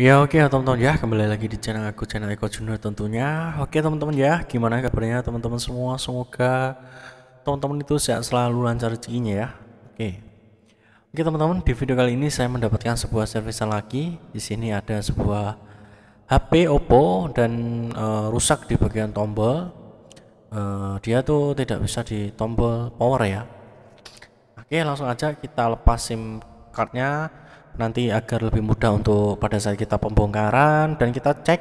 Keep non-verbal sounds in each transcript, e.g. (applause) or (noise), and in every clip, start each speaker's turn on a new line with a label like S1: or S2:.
S1: Ya oke okay, teman-teman ya kembali lagi di channel aku channel Eko Junior tentunya Oke okay, teman-teman ya gimana kabarnya teman-teman semua semoga teman-teman itu sehat selalu lancar rezekinya ya Oke okay. Oke teman-teman di video kali ini saya mendapatkan sebuah servisan lagi di sini ada sebuah HP Oppo dan uh, rusak di bagian tombol uh, dia tuh tidak bisa di tombol power ya Oke langsung aja kita lepas SIM cardnya nya nanti agar lebih mudah untuk pada saat kita pembongkaran dan kita cek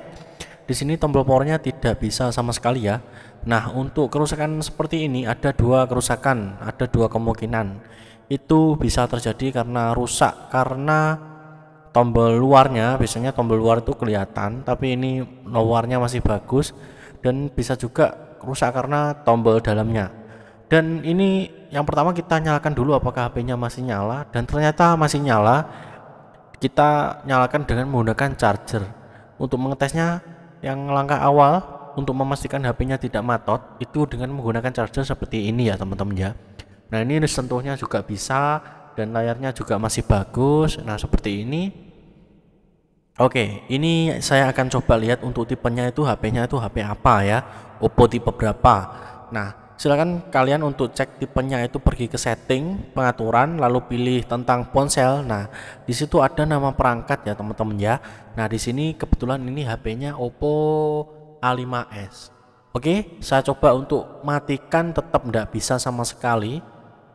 S1: di sini tombol powernya tidak bisa sama sekali ya nah untuk kerusakan seperti ini ada dua kerusakan ada dua kemungkinan itu bisa terjadi karena rusak karena tombol luarnya biasanya tombol luar itu kelihatan tapi ini luarnya masih bagus dan bisa juga rusak karena tombol dalamnya dan ini yang pertama kita nyalakan dulu apakah HP-nya masih nyala dan ternyata masih nyala kita nyalakan dengan menggunakan charger. Untuk mengetesnya yang langkah awal untuk memastikan HP-nya tidak matot itu dengan menggunakan charger seperti ini ya teman-teman ya. Nah ini sentuhnya juga bisa dan layarnya juga masih bagus. Nah seperti ini Oke, ini saya akan coba lihat untuk tipenya itu HP-nya itu HP apa ya, Oppo tipe berapa. Nah, silakan kalian untuk cek tipenya itu pergi ke setting pengaturan lalu pilih tentang ponsel nah di situ ada nama perangkat ya teman-teman ya nah di sini kebetulan ini HP-nya Oppo A5s oke saya coba untuk matikan tetap tidak bisa sama sekali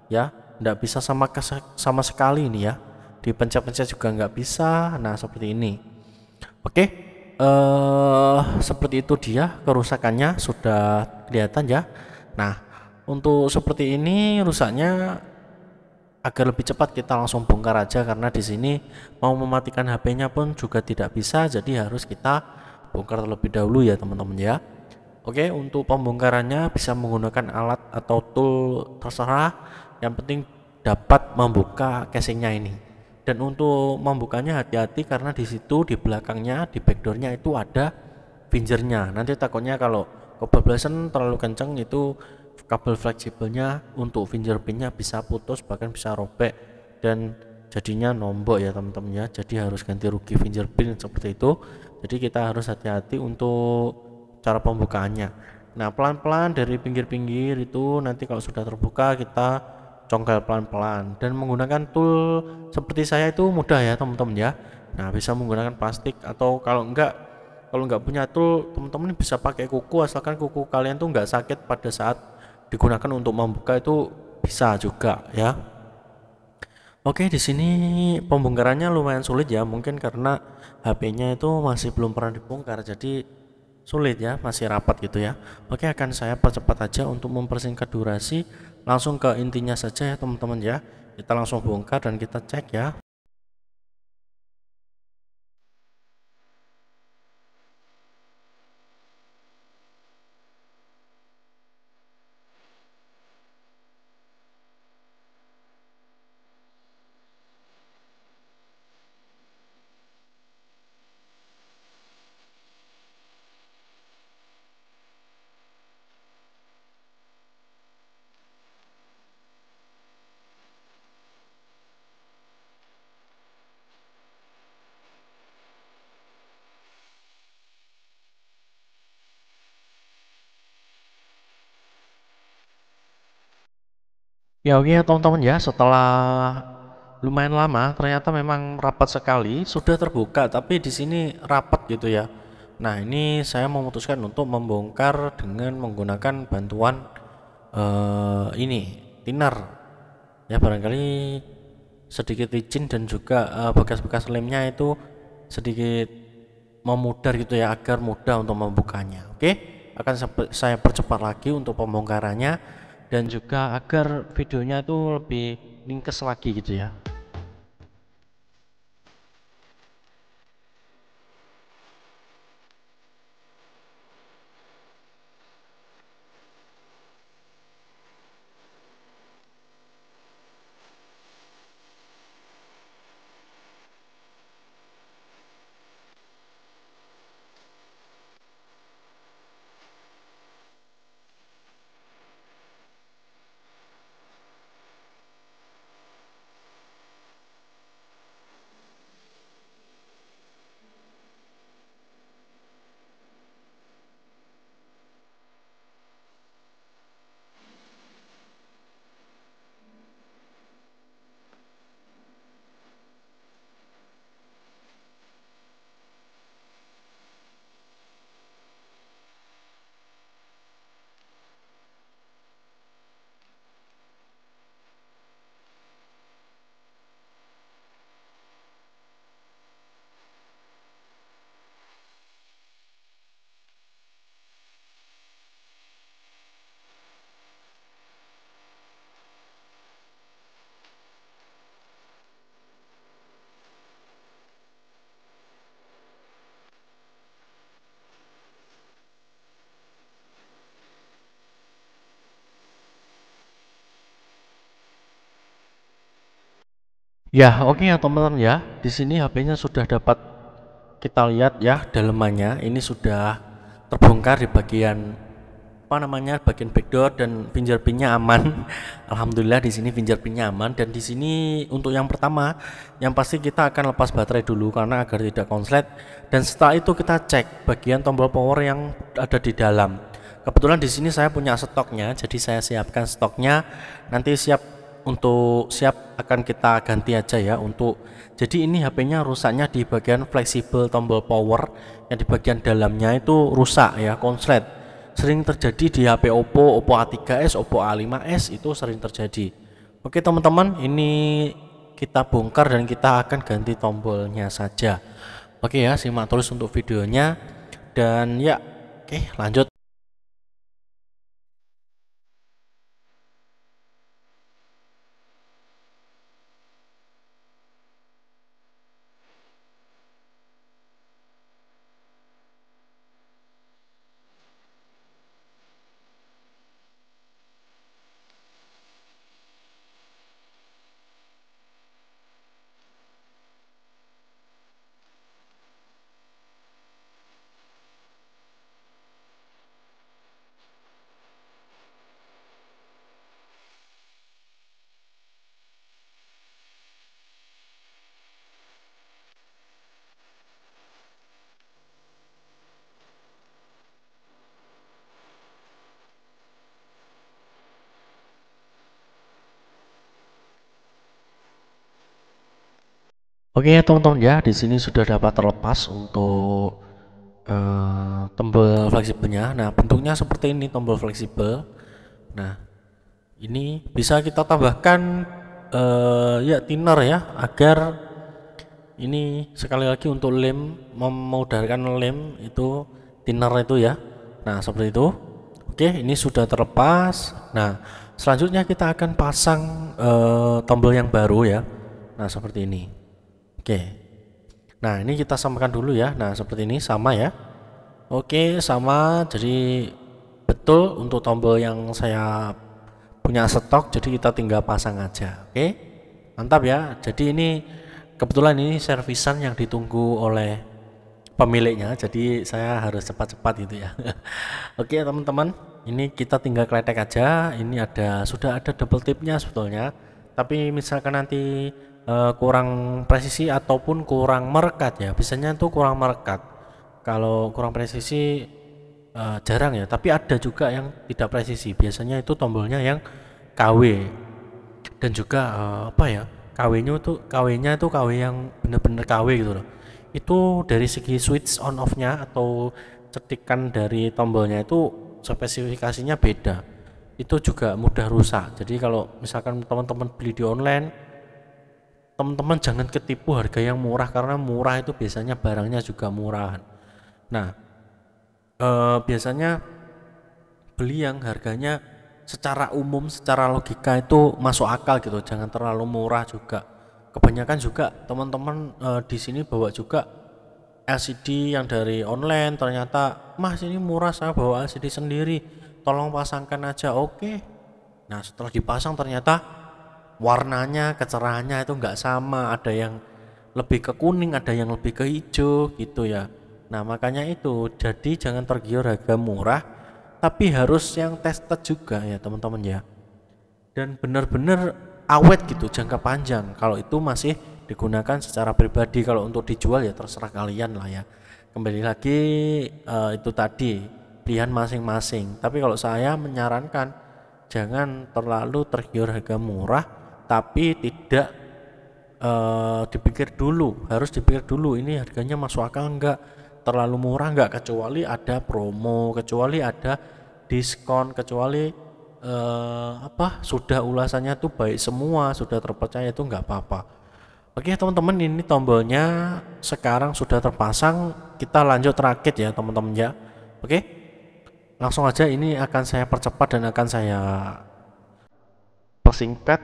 S1: ya tidak bisa sama sama sekali ini ya di pencet pencet juga nggak bisa nah seperti ini oke eh seperti itu dia kerusakannya sudah kelihatan ya Nah, untuk seperti ini rusaknya agar lebih cepat kita langsung bongkar aja karena di sini mau mematikan HP-nya pun juga tidak bisa jadi harus kita bongkar terlebih dahulu ya teman-teman ya. Oke, untuk pembongkarannya bisa menggunakan alat atau tool terserah, yang penting dapat membuka casingnya ini. Dan untuk membukanya hati-hati karena di situ di belakangnya di backdoornya itu ada pinjernya Nanti takutnya kalau Kebablasan terlalu kencang itu kabel fleksibelnya untuk fingerpinnya bisa putus bahkan bisa robek dan jadinya nombok ya teman-teman ya jadi harus ganti rugi fingerprint seperti itu jadi kita harus hati-hati untuk cara pembukaannya nah pelan-pelan dari pinggir-pinggir itu nanti kalau sudah terbuka kita congkel pelan-pelan dan menggunakan tool seperti saya itu mudah ya teman-teman ya nah bisa menggunakan plastik atau kalau enggak kalau nggak punya tool teman-teman bisa pakai kuku asalkan kuku kalian tuh nggak sakit pada saat digunakan untuk membuka itu bisa juga ya Oke di sini pembongkarannya lumayan sulit ya mungkin karena HP-nya itu masih belum pernah dibongkar jadi sulit ya masih rapat gitu ya Oke akan saya percepat aja untuk mempersingkat durasi langsung ke intinya saja ya teman-teman ya kita langsung bongkar dan kita cek ya Ya oke okay, teman-teman ya setelah lumayan lama ternyata memang rapat sekali sudah terbuka tapi di sini rapat gitu ya. Nah ini saya memutuskan untuk membongkar dengan menggunakan bantuan uh, ini thinner ya barangkali sedikit licin dan juga eh, bekas-bekas uh, lemnya itu sedikit memudar gitu ya agar mudah untuk membukanya. Oke okay? akan saya percepat lagi untuk pembongkarannya dan juga agar videonya itu lebih ringkes lagi gitu ya Ya, oke okay ya teman-teman ya. Di sini HP-nya sudah dapat kita lihat ya dalemannya. Ini sudah terbongkar di bagian apa namanya? bagian backdoor dan pinnya aman. (laughs) Alhamdulillah di sini pinnya aman dan di sini untuk yang pertama yang pasti kita akan lepas baterai dulu karena agar tidak konslet dan setelah itu kita cek bagian tombol power yang ada di dalam. Kebetulan di sini saya punya stoknya, jadi saya siapkan stoknya. Nanti siap untuk siap akan kita ganti aja ya untuk jadi ini HP-nya rusaknya di bagian fleksibel tombol power yang di bagian dalamnya itu rusak ya konslet sering terjadi di HP Oppo, Oppo A3s, Oppo A5s itu sering terjadi oke teman-teman ini kita bongkar dan kita akan ganti tombolnya saja oke ya simak terus untuk videonya dan ya oke lanjut Oke okay, teman-teman ya, di sini sudah dapat terlepas untuk uh, tombol fleksibelnya. Nah bentuknya seperti ini tombol fleksibel. Nah ini bisa kita tambahkan uh, ya thinner ya agar ini sekali lagi untuk lem memudarkan lem itu thinner itu ya. Nah seperti itu. Oke okay, ini sudah terlepas. Nah selanjutnya kita akan pasang uh, tombol yang baru ya. Nah seperti ini. Oke. Nah, ini kita samakan dulu ya. Nah, seperti ini sama ya. Oke, sama. Jadi betul untuk tombol yang saya punya stok jadi kita tinggal pasang aja. Oke. Mantap ya. Jadi ini kebetulan ini servisan yang ditunggu oleh pemiliknya. Jadi saya harus cepat-cepat gitu ya. (laughs) Oke, teman-teman. Ini kita tinggal kletek aja. Ini ada sudah ada double tipnya sebetulnya. Tapi misalkan nanti uh, kurang presisi ataupun kurang merekat ya biasanya itu kurang merekat kalau kurang presisi uh, jarang ya tapi ada juga yang tidak presisi biasanya itu tombolnya yang KW dan juga uh, apa ya KW-nya itu KW-nya itu KW yang bener-bener KW gitu loh itu dari segi switch on off-nya atau cetikan dari tombolnya itu spesifikasinya beda itu juga mudah rusak jadi kalau misalkan teman-teman beli di online teman-teman jangan ketipu harga yang murah karena murah itu biasanya barangnya juga murahan. Nah, eh, biasanya beli yang harganya secara umum, secara logika itu masuk akal gitu. Jangan terlalu murah juga. Kebanyakan juga teman-teman eh, di sini bawa juga LCD yang dari online ternyata mas ini murah saya bawa LCD sendiri tolong pasangkan aja oke okay. nah setelah dipasang ternyata warnanya kecerahannya itu nggak sama ada yang lebih ke kuning ada yang lebih ke hijau gitu ya nah makanya itu jadi jangan tergiur harga murah tapi harus yang tested juga ya teman-teman ya dan benar-benar awet gitu jangka panjang kalau itu masih digunakan secara pribadi kalau untuk dijual ya terserah kalian lah ya kembali lagi uh, itu tadi pilihan masing-masing tapi kalau saya menyarankan jangan terlalu tergiur harga murah tapi tidak e, dipikir dulu harus dipikir dulu ini harganya masuk akal enggak terlalu murah enggak kecuali ada promo kecuali ada diskon kecuali e, apa sudah ulasannya tuh baik semua sudah terpercaya itu enggak apa-apa Oke teman-teman ini tombolnya sekarang sudah terpasang kita lanjut rakit ya teman-teman ya Oke langsung aja ini akan saya percepat dan akan saya persingkat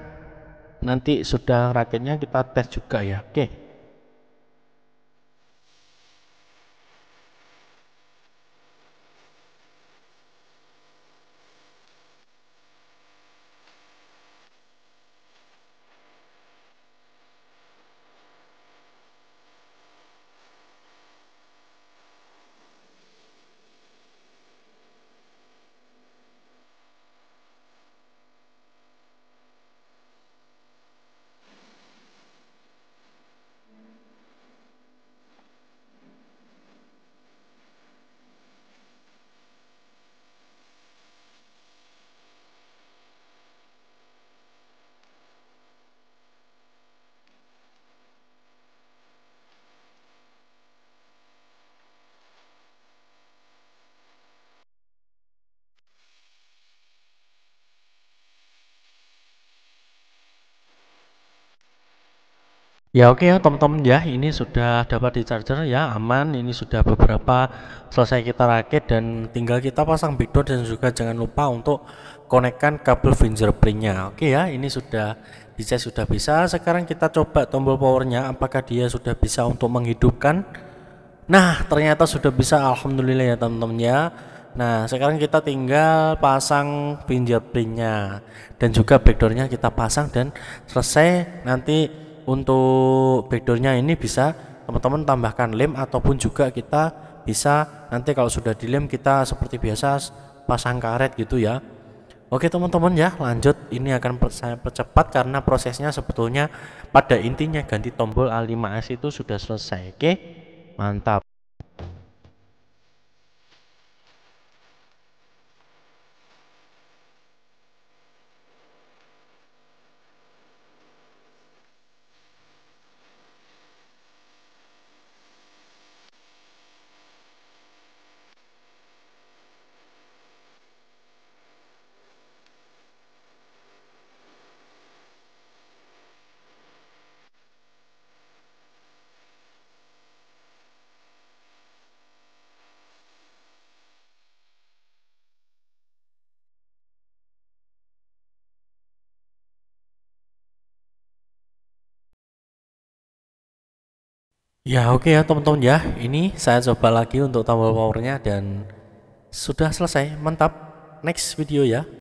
S1: nanti sudah rakitnya kita tes juga ya oke okay. Ya oke okay ya teman-teman ya ini sudah dapat di charger ya aman ini sudah beberapa selesai kita rakit dan tinggal kita pasang backdoor dan juga jangan lupa untuk konekkan kabel fingerprintnya oke okay ya ini sudah bisa sudah bisa sekarang kita coba tombol powernya apakah dia sudah bisa untuk menghidupkan nah ternyata sudah bisa Alhamdulillah ya teman-teman ya Nah sekarang kita tinggal pasang fingerprintnya dan juga backdoornya kita pasang dan selesai nanti untuk backdoornya ini bisa teman-teman tambahkan lem ataupun juga kita bisa nanti kalau sudah dilem kita seperti biasa pasang karet gitu ya Oke teman-teman ya lanjut ini akan saya percepat karena prosesnya sebetulnya pada intinya ganti tombol A5S itu sudah selesai oke mantap Ya oke okay ya teman-teman ya, ini saya coba lagi untuk tombol powernya dan sudah selesai, mantap. Next video ya.